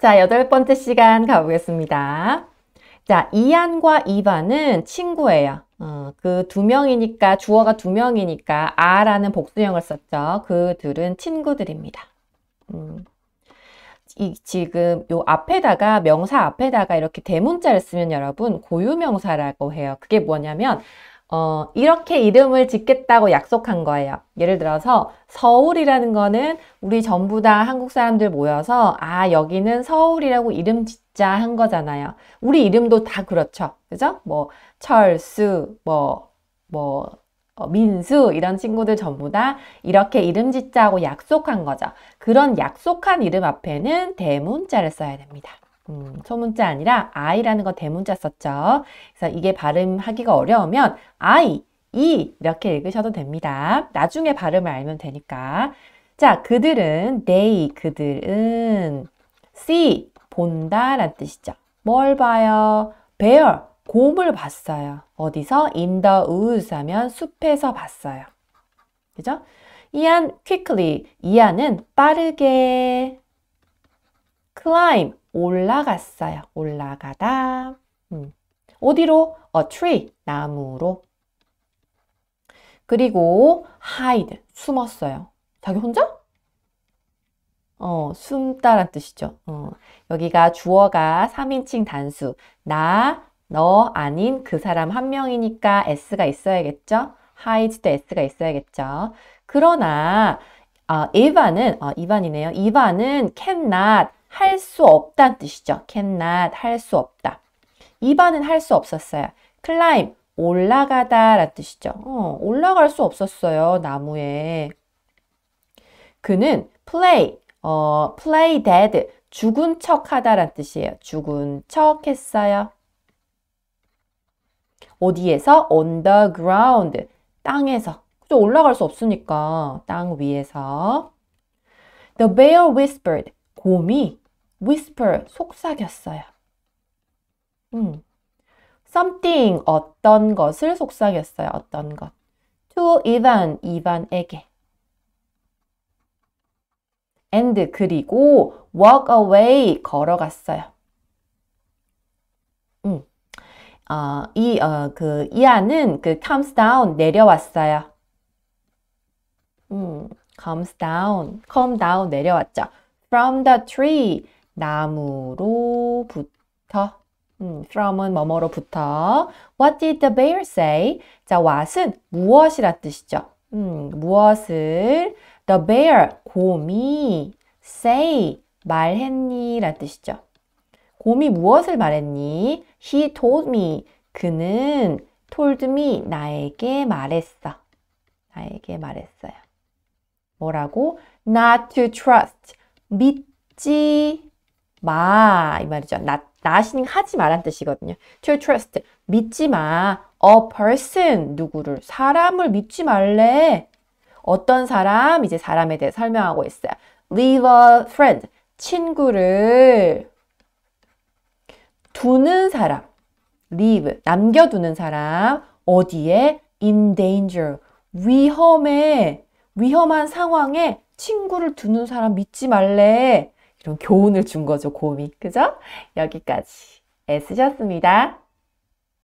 자, 여덟 번째 시간 가보겠습니다. 자, 이안과 이반은 친구예요. 어, 그 두 명이니까, 주어가 두 명이니까, 아라는 복수형을 썼죠. 그들은 친구들입니다. 음. 이, 지금 요 앞에다가 명사 앞에다가 이렇게 대문자를 쓰면 여러분 고유명사라고 해요. 그게 뭐냐면 어, 이렇게 이름을 짓겠다고 약속한 거예요. 예를 들어서 서울이라는 거는 우리 전부 다 한국 사람들 모여서 아 여기는 서울이라고 이름 짓자 한 거잖아요. 우리 이름도 다 그렇죠. 그죠? 뭐 철수, 뭐, 뭐 어, 민수 이런 친구들 전부 다 이렇게 이름 짓자고 약속한 거죠. 그런 약속한 이름 앞에는 대문자를 써야 됩니다. 음, 소문자 아니라 I라는 거 대문자 썼죠. 그래서 이게 발음하기가 어려우면 I, E 이렇게 읽으셔도 됩니다. 나중에 발음을 알면 되니까. 자, 그들은 they, 그들은 see, 본다 라는 뜻이죠. 뭘 봐요? bear, 곰을 봤어요. 어디서? in the woods 하면 숲에서 봤어요. 그죠? 이안 quickly, 이안은 빠르게 climb, 올라갔어요. 올라가다. 음. 어디로? A tree, 나무로. 그리고 hide, 숨었어요. 자기 혼자? 어, 숨다란 뜻이죠. 어, 여기가 주어가 3인칭 단수. 나, 너, 아닌 그 사람 한 명이니까 s가 있어야겠죠? hide도 s가 있어야겠죠? 그러나 어, 이반은 어, 이반이네요. 이반은 cannot 할수 없다는 뜻이죠. cannot 할 수 없다. 2번은 할 수 없었어요. climb 올라가다 라는 뜻이죠. 어, 올라갈 수 없었어요. 나무에. 그는 play 어, play dead 죽은 척 하다란 뜻이에요. 죽은 척 했어요. 어디에서? on the ground. 땅에서. 그죠? 올라갈 수 없으니까. 땅 위에서. The bear whispered. 곰이 whisper, 속삭였어요. 음. something, 어떤 것을 속삭였어요. 어떤 것. to Ivan, 이반에게. and, 그리고 walk away, 걸어갔어요. 음. 어, 이, 어, 그, 이하는 그 comes down, 내려왔어요. 음, comes down, come down, 내려왔죠. from the tree, 나무로부터 음, from은 뭐뭐로부터 What did the bear say? 자, what은 무엇이라 뜻이죠. 음, 무엇을 the bear, 곰이 say, 말했니? 라 뜻이죠. 곰이 무엇을 말했니? He told me. 그는 told me, 나에게 말했어. 나에게 말했어요. 뭐라고? Not to trust. 믿지 마, 이 말이죠. not, not이 하지 말란 뜻이거든요. to trust, 믿지 마. a person, 누구를, 사람을 믿지 말래. 어떤 사람, 이제 사람에 대해 설명하고 있어요. leave a friend, 친구를 두는 사람, leave, 남겨두는 사람, 어디에? in danger, 위험에, 위험한 상황에 친구를 두는 사람 믿지 말래. 이런 교훈을 준 거죠, 곰이. 그죠? 여기까지 애쓰셨습니다.